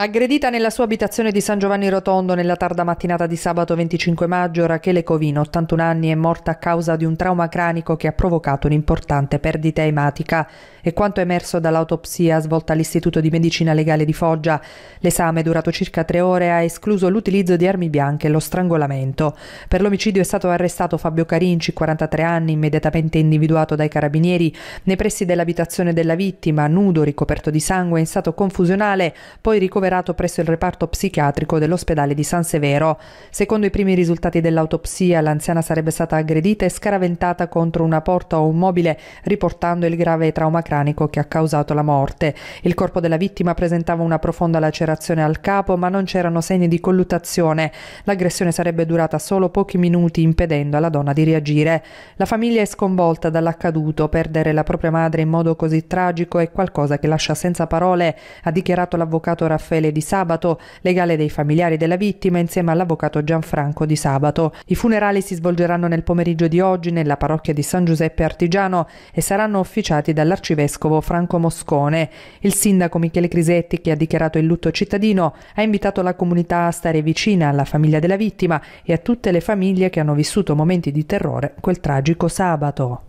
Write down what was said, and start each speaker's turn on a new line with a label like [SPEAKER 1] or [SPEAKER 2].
[SPEAKER 1] Aggredita nella sua abitazione di San Giovanni Rotondo nella tarda mattinata di sabato 25 maggio, Rachele Covino, 81 anni, è morta a causa di un trauma cranico che ha provocato un'importante perdita ematica. E quanto emerso dall'autopsia svolta all'Istituto di Medicina Legale di Foggia. L'esame, durato circa tre ore, ha escluso l'utilizzo di armi bianche e lo strangolamento. Per l'omicidio è stato arrestato Fabio Carinci, 43 anni, immediatamente individuato dai carabinieri nei pressi dell'abitazione della vittima, nudo, ricoperto di sangue, in stato confusionale, poi ricoverato ricoverato presso il reparto psichiatrico dell'ospedale di San Severo. Secondo i primi risultati dell'autopsia, l'anziana sarebbe stata aggredita e scaraventata contro una porta o un mobile, riportando il grave trauma cranico che ha causato la morte. Il corpo della vittima presentava una profonda lacerazione al capo, ma non c'erano segni di colluttazione. L'aggressione sarebbe durata solo pochi minuti, impedendo alla donna di reagire. La famiglia è sconvolta dall'accaduto, perdere la propria madre in modo così tragico è qualcosa che lascia senza parole, ha dichiarato l'avvocato Raffaele Raffaele Di Sabato, legale dei familiari della vittima, insieme all'avvocato Gianfranco Di Sabato. I funerali si svolgeranno nel pomeriggio di oggi nella parrocchia di San Giuseppe Artigiano e saranno officiati dall'arcivescovo Franco Moscone. Il sindaco Michele Crisetti, che ha dichiarato il lutto cittadino, ha invitato la comunità a stare vicina alla famiglia della vittima e a tutte le famiglie che hanno vissuto momenti di terrore quel tragico sabato.